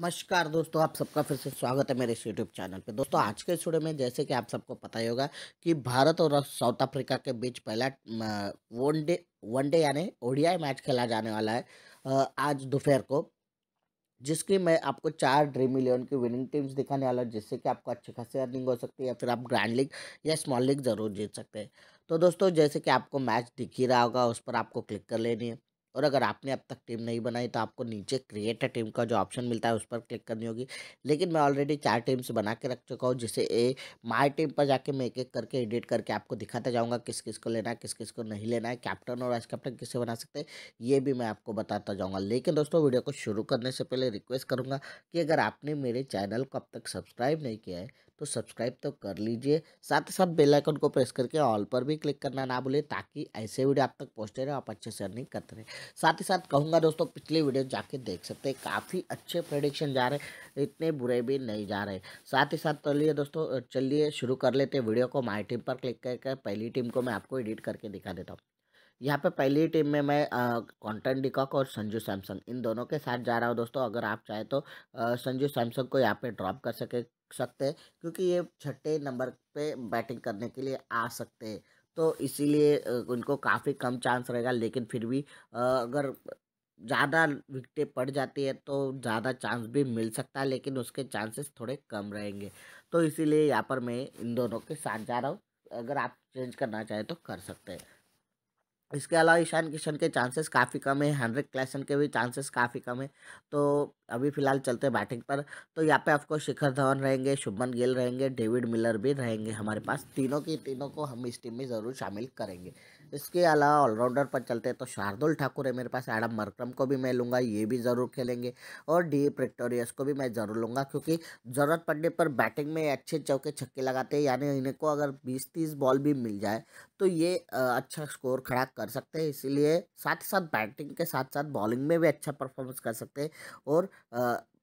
नमस्कार दोस्तों आप सबका फिर से स्वागत है मेरे इस यूट्यूब चैनल पे दोस्तों आज के स्टूडियो में जैसे कि आप सबको पता ही होगा कि भारत और साउथ अफ्रीका के बीच पहला वनडे वनडे यानी ओडीआई मैच खेला जाने वाला है आज दोपहर को जिसकी मैं आपको चार ड्रीम इलेवन की विनिंग टीम्स दिखाने वाला हूँ जिससे कि आपको अच्छी खासी अर्निंग हो सकती है या फिर आप ग्रैंड लीग या स्मॉल लीग ज़रूर जीत सकते हैं तो दोस्तों जैसे कि आपको मैच दिख ही रहा होगा उस पर आपको क्लिक कर लेनी है और अगर आपने अब तक टीम नहीं बनाई तो आपको नीचे क्रिएट टीम का जो ऑप्शन मिलता है उस पर क्लिक करनी होगी लेकिन मैं ऑलरेडी चार टीम्स बना के रख चुका हूँ जिसे ए माई टीम पर जाके मैं एक एक करके एडिट करके आपको दिखाता जाऊँगा किस किस को लेना है किस किस को नहीं लेना है कैप्टन और वाइस कैप्टन किसे बना सकते हैं ये भी मैं आपको बताता जाऊँगा लेकिन दोस्तों वीडियो को शुरू करने से पहले रिक्वेस्ट करूँगा कि अगर आपने मेरे चैनल को अब तक सब्सक्राइब नहीं किया है तो सब्सक्राइब तो कर लीजिए साथ ही साथ बेल आइकन को प्रेस करके ऑल पर भी क्लिक करना ना भूलें ताकि ऐसे वीडियो आप तक पहुँचते रहे आप अच्छे से अर्निंग करते रहे साथ ही साथ कहूँगा दोस्तों पिछले वीडियो जाके देख सकते हैं काफ़ी अच्छे प्रडिक्शन जा रहे इतने बुरे भी नहीं जा रहे साथ ही साथ चलिए दोस्तों चलिए शुरू कर लेते वीडियो को माई टीम पर क्लिक करके पहली टीम को मैं आपको एडिट करके दिखा देता हूँ यहाँ पे पहली टीम में मैं कॉन्टन डिकॉक और संजू सैमसंग इन दोनों के साथ जा रहा हूँ दोस्तों अगर आप चाहें तो संजू सैमसंग को यहाँ पे ड्रॉप कर सके सकते हैं क्योंकि ये छठे नंबर पे बैटिंग करने के लिए आ सकते हैं तो इसीलिए उनको काफ़ी कम चांस रहेगा लेकिन फिर भी अगर ज़्यादा विकटें पड़ जाती है तो ज़्यादा चांस भी मिल सकता है लेकिन उसके चांसेस थोड़े कम रहेंगे तो इसीलिए यहाँ पर मैं इन दोनों के साथ जा रहा हूँ अगर आप चेंज करना चाहें तो कर सकते हैं इसके अलावा ईशान किशन के चांसेस काफ़ी कम है हेनरिक क्लैसन के भी चांसेस काफ़ी कम है तो अभी फिलहाल चलते हैं बैटिंग पर तो यहाँ पे आपको शिखर धवन रहेंगे शुभमन गिल रहेंगे डेविड मिलर भी रहेंगे हमारे पास तीनों की तीनों को हम इस टीम में ज़रूर शामिल करेंगे इसके अलावा ऑलराउंडर पर चलते हैं तो शार्दुल ठाकुर है मेरे पास एडम मरक्रम को भी मैं लूँगा ये भी ज़रूर खेलेंगे और डी प्रिक्टोरियस को भी मैं ज़रूर लूँगा क्योंकि ज़रूरत पड़ने पर बैटिंग में अच्छे चौके छक्के लगाते हैं यानी इनको अगर बीस तीस बॉल भी मिल जाए तो ये अच्छा स्कोर खड़ा कर सकते हैं इसीलिए साथ ही साथ बैटिंग के साथ साथ बॉलिंग में भी अच्छा परफॉर्मेंस कर सकते हैं और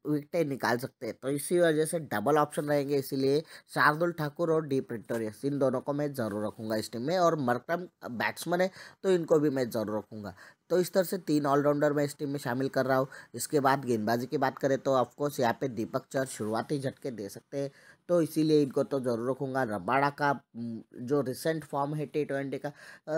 विकटें निकाल सकते हैं तो इसी वजह से डबल ऑप्शन रहेंगे इसीलिए शार्दुल ठाकुर और डी प्रिटोरियस इन दोनों को मैं ज़रूर रखूँगा इस टीम में और मरक्रम बैट्समैन है तो इनको भी मैं ज़रूर रखूँगा तो इस तरह से तीन ऑलराउंडर मैं इस टीम में शामिल कर रहा हूँ इसके बाद गेंदबाजी की बात करें तो ऑफकोर्स यहाँ पे दीपक चर शुरुआती झटके दे सकते हैं तो इसीलिए इनको तो ज़रूर रखूँगा रबाड़ा का जो रिसेंट फॉर्म है टी ट्वेंटी का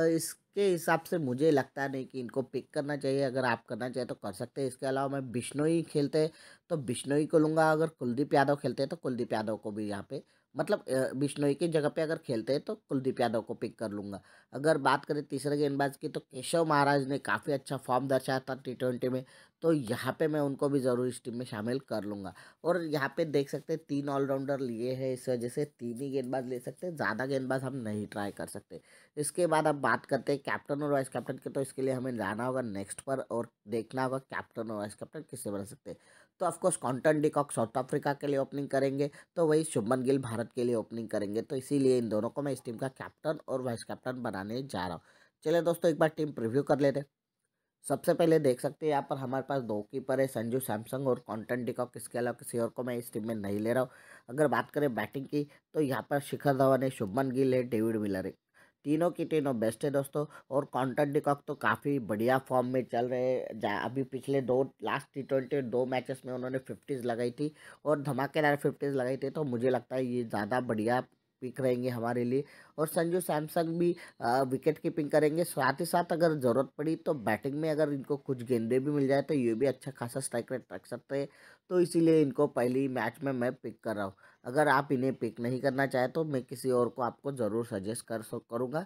इस के हिसाब से मुझे लगता नहीं कि इनको पिक करना चाहिए अगर आप करना चाहिए तो कर सकते हैं इसके अलावा मैं बिश्नोई खेलते तो बिश्नोई को लूँगा अगर कुलदीप यादव खेलते हैं तो कुलदीप यादव को भी यहाँ पे मतलब बिश्नोई की जगह पे अगर खेलते हैं तो कुलदीप यादव को पिक कर लूँगा अगर बात करें तीसरे गेंदबाज की तो केशव महाराज ने काफ़ी अच्छा फॉर्म दर्शाया था टी ट्वेंटी में तो यहाँ पे मैं उनको भी ज़रूर इस टीम में शामिल कर लूँगा और यहाँ पे देख सकते हैं तीन ऑलराउंडर लिए हैं इस वजह से तीन ही गेंदबाज ले सकते हैं ज़्यादा गेंदबाज हम नहीं ट्राई कर सकते इसके बाद अब बात करते हैं कैप्टन और वाइस कैप्टन के तो इसके लिए हमें जाना होगा नेक्स्ट पर और देखना होगा कैप्टन और वाइस कैप्टन किससे बन सकते हैं तो of course Quinton de Kock South Africa के लिए ओपनिंग करेंगे तो वही शुभमन गिल भारत के लिए ओपनिंग करेंगे तो इसीलिए इन दोनों को मैं इस टीम का कैप्टन और वाइस कैप्टन बनाने जा रहा हूँ चलिए दोस्तों एक बार टीम प्रिव्यू कर लेते हैं सबसे पहले देख सकते हैं यहाँ पर हमारे पास दो कीपर है संजू सैमसंग और कॉन्टन डिकॉक इसके अलावा किसी और को मैं इस टीम में नहीं ले रहा हूँ अगर बात करें बैटिंग की तो यहाँ पर शिखर धवन है शुभमन गिल है डेविड मिलर है तीनों की तीनों बेस्ट है दोस्तों और कॉन्टन डिकॉक तो काफ़ी बढ़िया फॉर्म में चल रहे हैं अभी पिछले दो लास्ट टी ट्वेंटी दो मैचेस में उन्होंने फिफ्टीज़ लगाई थी और धमाकेदार फिफ्टीज़ लगाई थी तो मुझे लगता है ये ज़्यादा बढ़िया पिक रहेंगे हमारे लिए और संजू सैमसंग भी विकेट कीपिंग करेंगे साथ ही साथ अगर ज़रूरत पड़ी तो बैटिंग में अगर इनको कुछ गेंदे भी मिल जाए तो ये भी अच्छा खासा स्ट्राइक रेट रख सकते हैं तो इसीलिए इनको पहली मैच में मैं पिक कर रहा हूँ अगर आप इन्हें पिक नहीं करना चाहे तो मैं किसी और को आपको ज़रूर सजेस्ट कर करूँगा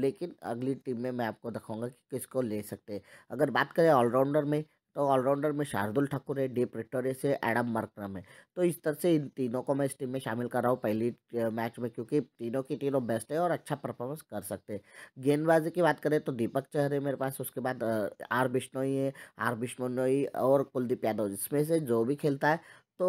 लेकिन अगली टीम में मैं आपको दिखाऊँगा कि किसको ले सकते हैं अगर बात करें ऑलराउंडर में तो ऑलराउंडर में शार्दुल ठाकुर है डीप प्रिटोरियस से एडम मार्क्रम है तो इस तरह से इन तीनों को मैं इस टीम में शामिल कर रहा हूँ पहली मैच में क्योंकि तीनों की तीनों बेस्ट है और अच्छा परफॉर्मेंस कर सकते हैं गेंदबाजी की बात करें तो दीपक चेहरे मेरे पास उसके बाद आर बिश्नोई है आर बिश्नोई और कुलदीप यादव जिसमें से जो भी खेलता है तो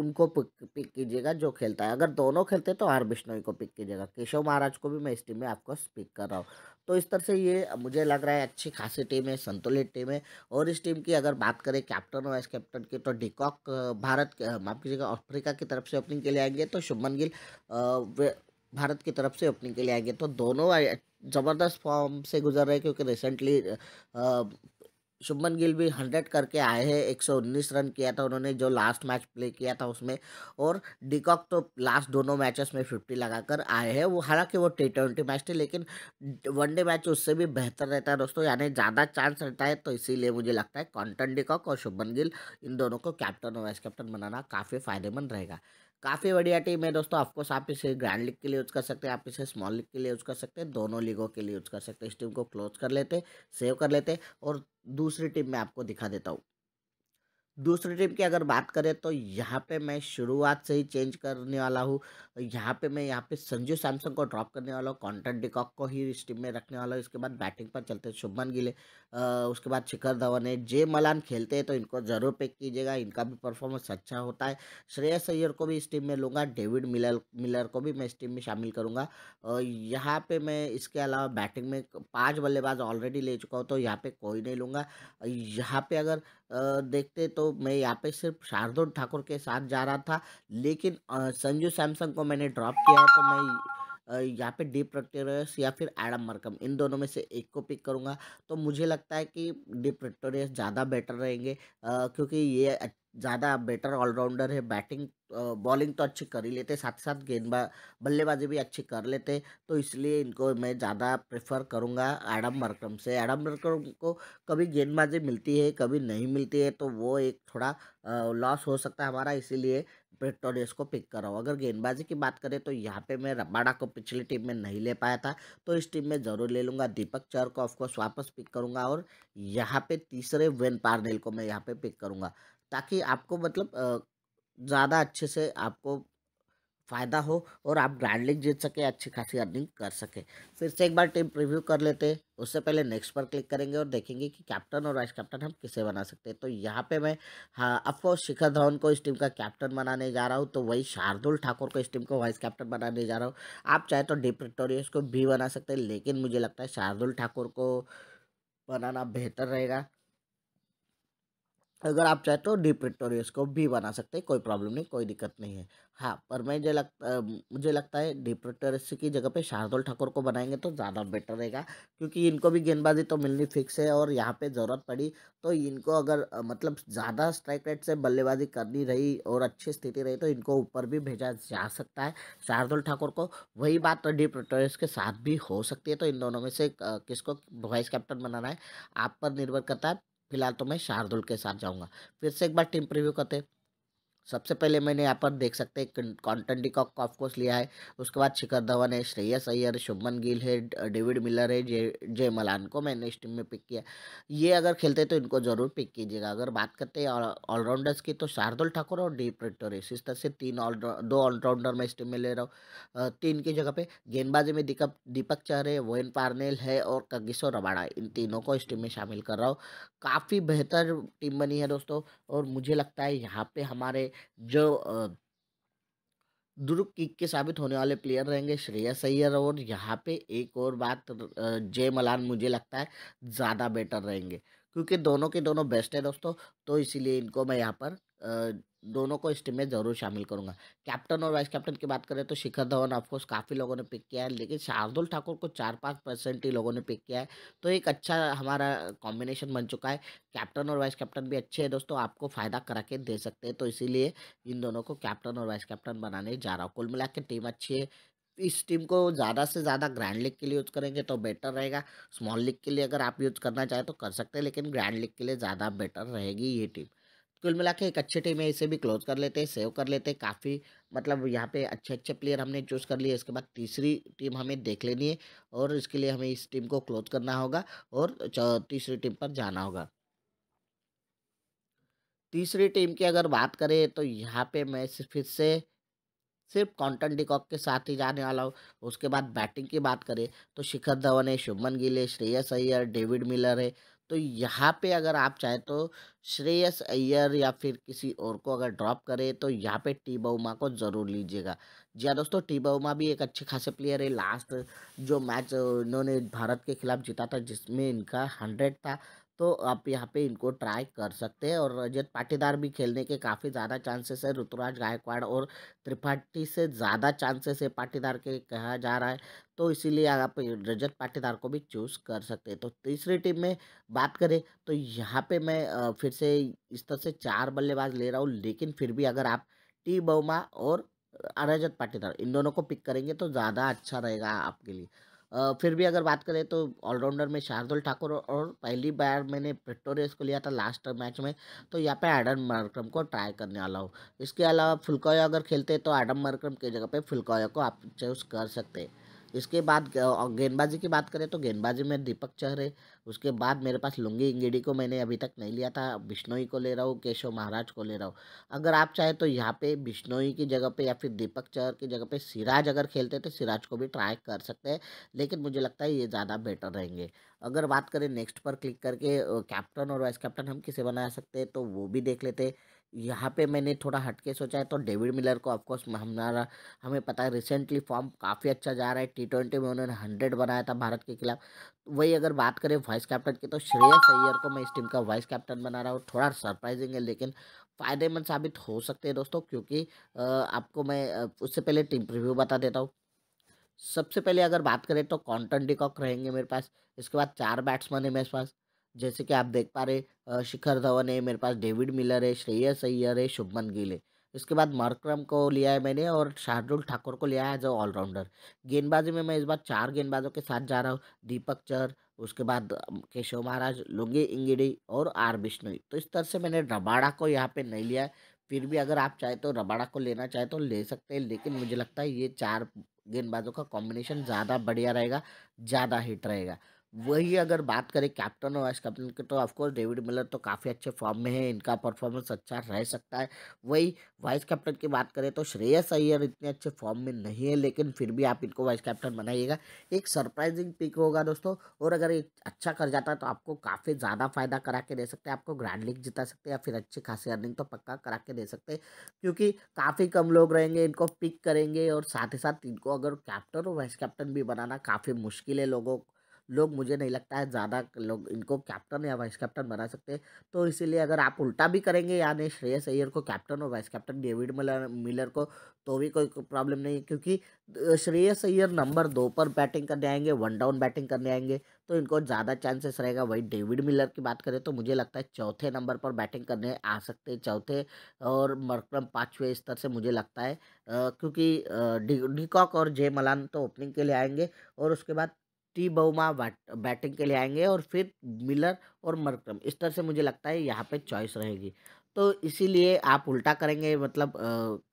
उनको पिक कीजिएगा जो खेलता है अगर दोनों खेलते हैं तो आर बिश्नोई को पिक कीजिएगा केशव महाराज को भी मैं इस टीम में आपको पिक कर रहा हूँ तो इस तरह से ये मुझे लग रहा है अच्छी खासी टीम है संतुलित टीम है और इस टीम की अगर बात करें कैप्टन और वाइस कैप्टन की तो डिकॉक भारत माफ कीजिएगा अफ्रीका की तरफ से ओपनिंग के लिए आएंगे तो शुभमन गिल भारत की तरफ से ओपनिंग के लिए आएंगे तो दोनों ज़बरदस्त फॉर्म से गुजर रहे क्योंकि रिसेंटली शुभमन गिल भी हंड्रेड करके आए हैं एक सौ उन्नीस रन किया था उन्होंने जो लास्ट मैच प्ले किया था उसमें और डिकॉक तो लास्ट दोनों मैचेस में फिफ्टी लगाकर आए हैं वो हालांकि वो टी ट्वेंटी मैच थे लेकिन वनडे मैच उससे भी बेहतर रहता है दोस्तों यानी ज़्यादा चांस रहता है तो इसीलिए मुझे लगता है कॉन्टन डिकॉक और शुभमन गिल इन दोनों को कैप्टन और वाइस कैप्टन बनाना काफ़ी फायदेमंद रहेगा काफ़ी बढ़िया टीम है दोस्तों ऑफकोर्स आप इसे ग्रैंड लीग के लिए यूज़ कर सकते हैं आप इसे स्मॉल लीग के लिए यूज़ कर सकते हैं दोनों लीगों के लिए यूज़ कर सकते हैं इस टीम को क्लोज कर लेते सेव कर लेते और दूसरी टीम में आपको दिखा देता हूँ दूसरी टीम की अगर बात करें तो यहाँ पे मैं शुरुआत से ही चेंज करने वाला हूँ यहाँ पे मैं यहाँ पे संजू सैमसंग को ड्रॉप करने वाला हूँ कॉन्टेंट डिकॉक को ही इस टीम में रखने वाला हूँ इसके बाद बैटिंग पर चलते हैं शुभमन गिले उसके बाद शिखर धवन है जे मलान खेलते हैं तो इनको ज़रूर पिक कीजिएगा इनका भी परफॉर्मेंस अच्छा होता है श्रेयस अय्यर को भी इस टीम में लूँगा डेविड मिलर मिलर को भी मैं इस टीम में शामिल करूँगा यहाँ पर मैं इसके अलावा बैटिंग में पाँच बल्लेबाज ऑलरेडी ले चुका हूँ तो यहाँ पर कोई नहीं लूँगा यहाँ पर अगर देखते तो मैं यहाँ पे सिर्फ शार्दुल ठाकुर के साथ जा रहा था लेकिन संजू सैमसंग को मैंने ड्रॉप किया तो मैं यहाँ पे डीप प्रेक्टोरियस या फिर एडम मरकम इन दोनों में से एक को पिक करूँगा तो मुझे लगता है कि डीप प्रेक्टोरियस ज़्यादा बेटर रहेंगे क्योंकि ये ज़्यादा बेटर ऑलराउंडर है बैटिंग बॉलिंग तो अच्छी कर ही लेते साथ साथ गेंदबाज बल्लेबाजी भी अच्छी कर लेते तो इसलिए इनको मैं ज़्यादा प्रेफर करूँगा एडम मरकम से एडम मरकम को कभी गेंदबाजी मिलती है कभी नहीं मिलती है तो वो एक थोड़ा लॉस हो सकता है हमारा इसीलिए पेट्रोडेस को पिक कर रहा हूँ अगर गेंदबाजी की बात करें तो यहाँ पे मैं रबाडा को पिछली टीम में नहीं ले पाया था तो इस टीम में ज़रूर ले लूँगा दीपक चर को ऑफकोर्स वापस पिक करूँगा और यहाँ पे तीसरे वेन पारनेल को मैं यहाँ पे पिक करूँगा ताकि आपको मतलब ज़्यादा अच्छे से आपको फ़ायदा हो और आप ग्रैंड लीग जीत सके अच्छी खासी अर्निंग कर सके फिर से एक बार टीम प्रीव्यू कर लेते हैं उससे पहले नेक्स्ट पर क्लिक करेंगे और देखेंगे कि कैप्टन और वाइस कैप्टन हम किसे बना सकते हैं तो यहाँ पे मैं हाँ अफकोर्स तो शिखर धवन को इस टीम का कैप्टन बनाने जा रहा हूँ तो वही शार्दुल ठाकुर को इस टीम को वाइस कैप्टन बनाने जा रहा हूँ आप चाहे तो डिप्रिटोरियस को भी बना सकते हैं लेकिन मुझे लगता है शार्दुल ठाकुर को बनाना बेहतर रहेगा अगर आप चाहें तो डीप प्रिटोरियस को भी बना सकते हैं कोई प्रॉब्लम नहीं कोई दिक्कत नहीं है हाँ पर मैं जो लगता मुझे लगता है डीप प्रिटोरियस की जगह पे शार्दुल ठाकुर को बनाएंगे तो ज़्यादा बेटर रहेगा क्योंकि इनको भी गेंदबाजी तो मिलनी फिक्स है और यहाँ पे ज़रूरत पड़ी तो इनको अगर मतलब ज़्यादा स्ट्राइक रेट से बल्लेबाजी करनी रही और अच्छी स्थिति रही तो इनको ऊपर भी भेजा जा सकता है शार्दुल ठाकुर को वही बात तो डीप प्रिटोरियस के साथ भी हो सकती है तो इन दोनों में से किसको वाइस कैप्टन बनाना है आप पर निर्भर करता है फिलहाल तो मैं शार्दुल के साथ जाऊँगा फिर से एक बार टीम प्रीव्यू करते सबसे पहले मैंने यहाँ पर देख सकते हैं कॉन्टन डिकॉक को ऑफकोर्स लिया है उसके बाद शिखर धवन है श्रेयस अय्यर शुभमन गिल है डेविड मिलर है जय जय मलान को मैंने इस टीम में पिक किया ये अगर खेलते तो इनको ज़रूर पिक कीजिएगा अगर बात करते हैं ऑलराउंडर्स की तो शार्दुल ठाकुर और डी प्रेटोरिस इस तरह से तीन ऑल दो ऑलराउंडर मैं इस टीम में ले रहा हूँ तीन की जगह पर गेंदबाजी में दीपक दीपक चहर है वोन पारनेल है और कगिसो रबाड़ा इन तीनों को इस टीम में शामिल कर रहा हूँ काफ़ी बेहतर टीम बनी है दोस्तों और मुझे लगता है यहाँ पर हमारे जो दुर्ग किक के साबित होने वाले प्लेयर रहेंगे श्रेया सैयर और यहाँ पे एक और बात जय मलान मुझे लगता है ज़्यादा बेटर रहेंगे क्योंकि दोनों के दोनों बेस्ट है दोस्तों तो इसीलिए इनको मैं यहाँ पर दोनों को इस टीम में ज़रूर शामिल करूंगा कैप्टन और वाइस कैप्टन की बात करें तो शिखर धवन ऑफकोर्स काफ़ी लोगों ने पिक किया है लेकिन शार्दुल ठाकुर को चार पाँच परसेंट ही लोगों ने पिक किया है तो एक अच्छा हमारा कॉम्बिनेशन बन चुका है कैप्टन और वाइस कैप्टन भी अच्छे हैं दोस्तों आपको फ़ायदा करा के दे सकते हैं तो इसीलिए इन दोनों को कैप्टन और वाइस कैप्टन बनाने जा रहा हूँ कुल मिला टीम अच्छी है इस टीम को ज़्यादा से ज़्यादा ग्रैंड लीग के लिए यूज़ करेंगे तो बेटर रहेगा स्मॉल लीग के लिए अगर आप यूज़ करना चाहें तो कर सकते हैं लेकिन ग्रैंड लीग के लिए ज़्यादा बेटर रहेगी ये टीम कुल मिला के एक अच्छे टीम है इसे भी क्लोज कर लेते हैं सेव कर लेते हैं काफ़ी मतलब यहाँ पे अच्छे अच्छे प्लेयर हमने चूज़ कर लिए इसके बाद तीसरी टीम हमें देख लेनी है और इसके लिए हमें इस टीम को क्लोज करना होगा और तीसरी टीम पर जाना होगा तीसरी टीम की अगर बात करें तो यहाँ पे मैं फिर से सिर्फ कॉन्टन डिकॉक के साथ ही जाने वाला हूँ उसके बाद बैटिंग की बात करें तो शिखर धवन है शुभमन गिल है श्रेयस अय्यर डेविड मिलर है तो यहाँ पे अगर आप चाहें तो श्रेयस अय्यर या फिर किसी और को अगर ड्रॉप करे तो यहाँ पे टी बहुमा को ज़रूर लीजिएगा जी हाँ दोस्तों टी बहुमा भी एक अच्छे खासे प्लेयर है लास्ट जो मैच इन्होंने भारत के खिलाफ जीता था जिसमें इनका हंड्रेड था तो आप यहाँ पे इनको ट्राई कर सकते हैं और रजत पाटीदार भी खेलने के काफ़ी ज़्यादा चांसेस है ऋतुराज गायकवाड़ और त्रिपाठी से ज़्यादा चांसेस है पाटीदार के कहा जा रहा है तो इसीलिए आप रजत पाटीदार को भी चूज़ कर सकते हैं तो तीसरी टीम में बात करें तो यहाँ पे मैं फिर से इस तरह से चार बल्लेबाज ले रहा हूँ लेकिन फिर भी अगर आप टी बहुमा और रजत पाटीदार इन दोनों को पिक करेंगे तो ज़्यादा अच्छा रहेगा आपके लिए फिर भी अगर बात करें तो ऑलराउंडर में शार्दुल ठाकुर और पहली बार मैंने विक्टोरियस को लिया था लास्ट मैच में तो यहाँ पे एडम मार्क्रम को ट्राई करने वाला हूँ इसके अलावा फुलकोया अगर खेलते तो एडम मार्क्रम की जगह पे फुलकोया को आप चूज कर सकते हैं इसके बाद गेंदबाजी की बात करें तो गेंदबाजी में दीपक चहरे उसके बाद मेरे पास लुंगी इंगेड़ी को मैंने अभी तक नहीं लिया था बिश्नोई को ले रहा हूँ केशव महाराज को ले रहा हूँ अगर आप चाहें तो यहाँ पे बिश्नोई की जगह पे या फिर दीपक चहर की जगह पे सिराज अगर खेलते तो सिराज को भी ट्राई कर सकते हैं लेकिन मुझे लगता है ये ज़्यादा बेटर रहेंगे अगर बात करें नेक्स्ट पर क्लिक करके कैप्टन और वाइस कैप्टन हम किसे बना सकते हैं तो वो भी देख लेते हैं यहाँ पे मैंने थोड़ा हटके सोचा है तो डेविड मिलर को ऑफकोर्स हमारा हमें पता है रिसेंटली फॉर्म काफ़ी अच्छा जा रहा है टी ट्वेंटी में उन्होंने हंड्रेड बनाया था भारत के खिलाफ वही अगर बात करें वाइस कैप्टन की तो श्रेयस अय्यर को मैं इस टीम का वाइस कैप्टन बना रहा हूँ थोड़ा सरप्राइजिंग है लेकिन फ़ायदेमंद साबित हो सकते हैं दोस्तों क्योंकि आपको मैं उससे पहले टीम रिव्यू बता देता हूँ सबसे पहले अगर बात करें तो कॉन्टन डिकॉक रहेंगे मेरे पास इसके बाद चार बैट्समैन है मेरे पास जैसे कि आप देख पा रहे शिखर धवन है मेरे पास डेविड मिलर है श्रेयस अय्यर है शुभमन गिल है इसके बाद मरक्रम को लिया है मैंने और शार्दुल ठाकुर को लिया है एज ऑलराउंडर गेंदबाजी में मैं इस बार चार गेंदबाजों के साथ जा रहा हूँ दीपक चर उसके बाद केशव महाराज लुंगी इंगिडी और आर बिश्नोई तो इस तरह से मैंने रबाड़ा को यहाँ पे नहीं लिया फिर भी अगर आप चाहे तो रबाड़ा को लेना चाहे तो ले सकते हैं लेकिन मुझे लगता है ये चार गेंदबाजों का कॉम्बिनेशन ज़्यादा बढ़िया रहेगा ज़्यादा हिट रहेगा वही अगर बात करें कैप्टन और वाइस कैप्टन की तो ऑफकोर्स डेविड मिलर तो काफ़ी अच्छे फॉर्म में है इनका परफॉर्मेंस अच्छा रह सकता है वही वाइस कैप्टन की बात करें तो श्रेयस अय्यर इतने अच्छे फॉर्म में नहीं है लेकिन फिर भी आप इनको वाइस कैप्टन बनाइएगा एक सरप्राइजिंग पिक होगा दोस्तों और अगर एक अच्छा कर जाता है तो आपको काफ़ी ज़्यादा फायदा करा के दे सकते हैं आपको ग्रैंड लीग जिता सकते हैं या फिर अच्छी खासी अर्निंग तो पक्का करा के दे सकते हैं क्योंकि काफ़ी कम लोग रहेंगे इनको पिक करेंगे और साथ ही साथ इनको अगर कैप्टन और वाइस कैप्टन भी बनाना काफ़ी मुश्किल है लोगों लोग मुझे नहीं लगता है ज़्यादा लोग इनको कैप्टन या वाइस कैप्टन बना सकते हैं तो इसीलिए अगर आप उल्टा भी करेंगे यानी श्रेयस अय्यर को कैप्टन और vice captain David Miller Miller को तो भी कोई प्रॉब्लम नहीं है क्योंकि श्रेयस अय्यर नंबर दो पर बैटिंग करने आएंगे वन डाउन बैटिंग करने आएंगे तो इनको ज़्यादा चांसेस रहेगा वही डेविड मिलर की बात करें तो मुझे लगता है चौथे नंबर पर बैटिंग करने आ सकते हैं चौथे और मरक्रम पाँचवें स्तर से मुझे लगता है क्योंकि डिकॉक और जे मलान तो ओपनिंग के लिए आएंगे और उसके बाद टी बहुमा बैटिंग के लिए आएंगे और फिर मिलर और मरक्रम इस तरह से मुझे लगता है यहाँ पे चॉइस रहेगी तो इसीलिए आप उल्टा करेंगे मतलब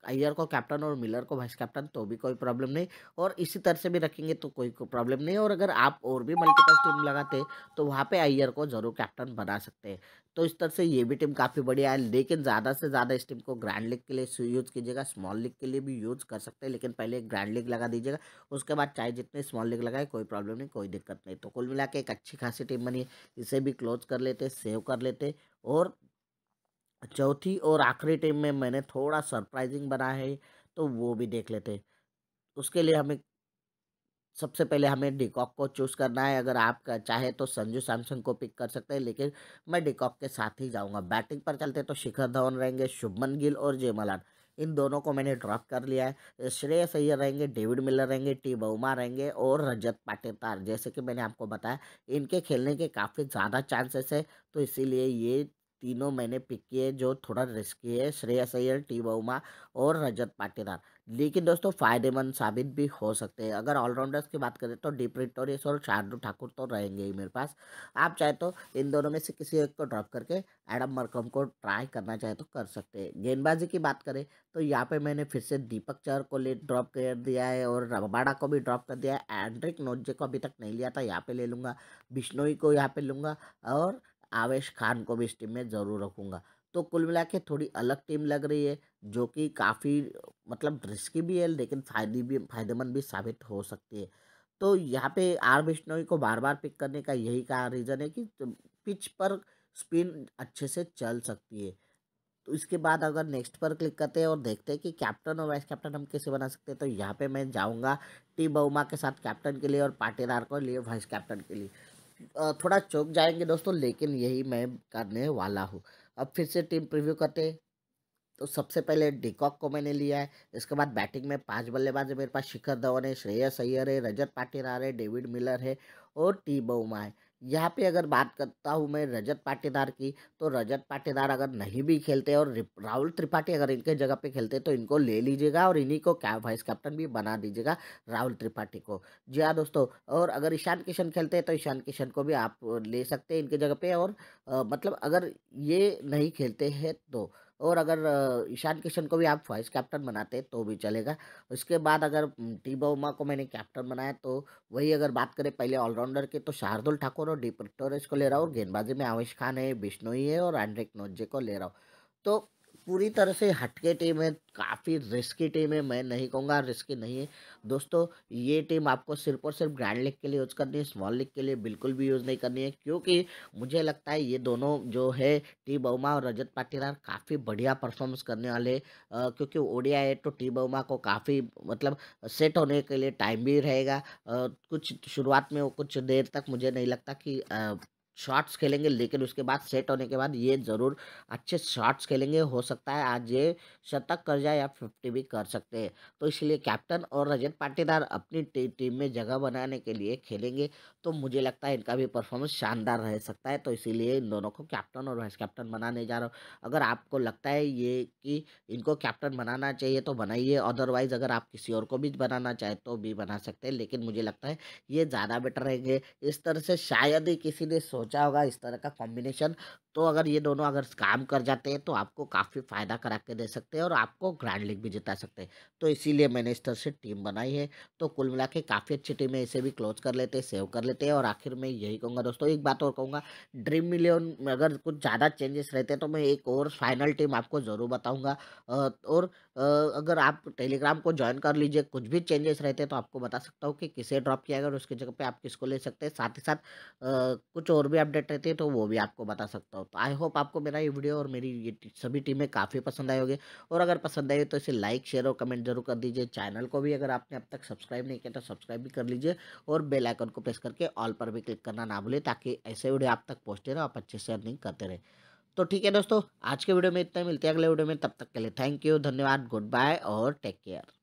अय्यर को कैप्टन और मिलर को वाइस कैप्टन तो भी कोई प्रॉब्लम नहीं और इसी तरह से भी रखेंगे तो कोई को प्रॉब्लम नहीं और अगर आप और भी मल्टीपल टीम लगाते तो वहाँ पे अय्यर को ज़रूर कैप्टन बना सकते हैं तो इस तरह से ये भी टीम काफ़ी बढ़िया है लेकिन ज़्यादा से ज़्यादा इस टीम को ग्रैंड लीग के लिए यूज़ कीजिएगा स्मॉल लीग के लिए भी यूज़ कर सकते हैं लेकिन पहले ग्रैंड लीग लगा दीजिएगा उसके बाद चाहे जितने स्मॉल लीग लगाए कोई प्रॉब्लम नहीं कोई दिक्कत नहीं तो कुल मिला एक अच्छी खासी टीम बनी इसे भी क्लोज कर लेते सेव कर लेते और चौथी और आखिरी टीम में मैंने थोड़ा सरप्राइजिंग बना है तो वो भी देख लेते उसके लिए हमें सबसे पहले हमें डिकॉक को चूज़ करना है अगर आप चाहे तो संजू सैमसंग को पिक कर सकते हैं लेकिन मैं डिकॉक के साथ ही जाऊंगा बैटिंग पर चलते तो शिखर धवन रहेंगे शुभमन गिल और जयमलान इन दोनों को मैंने ड्रॉप कर लिया है श्रेय सैयर रहेंगे डेविड मिलर रहेंगे टी बहुमा रहेंगे और रजत पाटेदार जैसे कि मैंने आपको बताया इनके खेलने के काफ़ी ज़्यादा चांसेस है तो इसीलिए ये तीनों मैंने पिक किए जो थोड़ा रिस्की है श्रेयस सैयर टी बहुमा और रजत पाटीदार लेकिन दोस्तों फ़ायदेमंद साबित भी हो सकते हैं अगर ऑलराउंडर्स की बात करें तो प्रिटोरियस और शार्दुल ठाकुर तो रहेंगे ही मेरे पास आप चाहे तो इन दोनों में से किसी एक को ड्रॉप करके एडम मरकम को ट्राई करना चाहे तो कर सकते हैं गेंदबाजी की बात करें तो यहाँ पे मैंने फिर से दीपक चहर को ले ड्रॉप कर दिया है और रबाड़ा को भी ड्रॉप कर दिया है एंड्रिक नोजे को अभी तक नहीं लिया था यहाँ पर ले लूँगा बिश्नोई को यहाँ पर लूँगा और आवेश खान को भी इस टीम में ज़रूर रखूँगा तो कुल मिला के थोड़ी अलग टीम लग रही है जो कि काफ़ी मतलब रिस्की भी है लेकिन फायदे भी फायदेमंद भी साबित हो सकती है तो यहाँ पे आर बिश्नोई को बार बार पिक करने का यही का रीज़न है कि तो पिच पर स्पिन अच्छे से चल सकती है तो इसके बाद अगर नेक्स्ट पर क्लिक करते हैं और देखते हैं कि कैप्टन और वाइस कैप्टन हम कैसे बना सकते हैं तो यहाँ पे मैं जाऊँगा टी बहुमा के साथ कैप्टन के लिए और पाटीदार को लिए वाइस कैप्टन के लिए थोड़ा चौक जाएंगे दोस्तों लेकिन यही मैं करने वाला हूँ अब फिर से टीम प्रिव्यू करते तो सबसे पहले डिकॉक को मैंने लिया है इसके बाद बैटिंग में पांच बल्लेबाज मेरे पास शिखर धवन है श्रेयस अय्यर है रजत पाटिल है डेविड मिलर है और टी बहुमा है यहाँ पे अगर बात करता हूँ मैं रजत पाटीदार की तो रजत पाटीदार अगर नहीं भी खेलते और राहुल त्रिपाठी अगर इनके जगह पे खेलते तो इनको ले लीजिएगा और इन्हीं को क्या वाइस कैप्टन भी बना दीजिएगा राहुल त्रिपाठी को जी हाँ दोस्तों और अगर ईशान किशन खेलते हैं तो ईशान किशन को भी आप ले सकते हैं इनके जगह पर और आ, मतलब अगर ये नहीं खेलते हैं तो और अगर ईशान किशन को भी आप वाइस कैप्टन बनाते तो भी चलेगा उसके बाद अगर टी बोमा को मैंने कैप्टन बनाया तो वही अगर बात करें पहले ऑलराउंडर की तो शार्दुल ठाकुर और डीप टोरेस को ले रहा हूँ और गेंदबाजी में आवेश खान है बिश्नोई है और एंड्रिक नोजे को ले रहा हूँ तो पूरी तरह से हटके टीम है काफ़ी रिस्की टीम है मैं नहीं कहूँगा रिस्की नहीं है दोस्तों ये टीम आपको सिर्फ और सिर्फ ग्रैंड लीग के लिए यूज़ करनी है स्मॉल लीग के लिए बिल्कुल भी यूज़ नहीं करनी है क्योंकि मुझे लगता है ये दोनों जो है टी बहुमा और रजत पाटीदार काफ़ी बढ़िया परफॉर्मेंस करने वाले आ, क्योंकि ओडिया है तो टी बहुमा को काफ़ी मतलब सेट होने के लिए टाइम भी रहेगा कुछ शुरुआत में वो कुछ देर तक मुझे नहीं लगता कि शॉट्स खेलेंगे लेकिन उसके बाद सेट होने के बाद ये ज़रूर अच्छे शॉट्स खेलेंगे हो सकता है आज ये शतक कर जाए या फिफ्टी भी कर सकते हैं तो इसलिए कैप्टन और रजत पाटीदार अपनी टी, टीम में जगह बनाने के लिए खेलेंगे तो मुझे लगता है इनका भी परफॉर्मेंस शानदार रह सकता है तो इसीलिए इन दोनों को कैप्टन और वाइस कैप्टन बनाने जा रहा हूँ अगर आपको लगता है ये कि इनको कैप्टन बनाना चाहिए तो बनाइए अदरवाइज़ अगर आप किसी और को भी बनाना चाहे तो भी बना सकते हैं लेकिन मुझे लगता है ये ज़्यादा बेटर रहेंगे इस तरह से शायद ही किसी ने सोच सोचा होगा इस तरह का कॉम्बिनेशन तो अगर ये दोनों अगर काम कर जाते हैं तो आपको काफ़ी फ़ायदा करा के दे सकते हैं और आपको ग्रैंड लीग भी जिता सकते हैं तो इसीलिए मैंने इस तरह से टीम बनाई है तो कुल मिला के काफ़ी अच्छी टीम है इसे भी क्लोज कर लेते हैं सेव कर लेते हैं और आखिर में यही कहूँगा दोस्तों एक बात और कहूँगा ड्रीम मिलियन अगर कुछ ज़्यादा चेंजेस रहते हैं तो मैं एक और फाइनल टीम आपको ज़रूर बताऊँगा और अगर आप टेलीग्राम को ज्वाइन कर लीजिए कुछ भी चेंजेस रहते हैं तो आपको बता सकता हूँ कि किसे ड्रॉप किया गया और उसकी जगह पे आप किसको ले सकते हैं साथ ही साथ कुछ और भी अपडेट रहती है तो वो भी आपको बता सकता हूँ तो आई होप आपको मेरा ये वीडियो और मेरी ये सभी टीमें काफ़ी पसंद आए होगी और अगर पसंद आई तो इसे लाइक शेयर और कमेंट जरूर कर दीजिए चैनल को भी अगर आपने अब तक सब्सक्राइब नहीं किया तो सब्सक्राइब भी कर लीजिए और बेलाइकन को प्रेस करके ऑल पर भी क्लिक करना ना भूलें ताकि ऐसे वीडियो आप तक पहुँचते रहे आप अच्छे से अर्निंग करते रहे तो ठीक है दोस्तों आज के वीडियो में इतना मिलते हैं अगले वीडियो में तब तक के लिए थैंक यू धन्यवाद गुड बाय और टेक केयर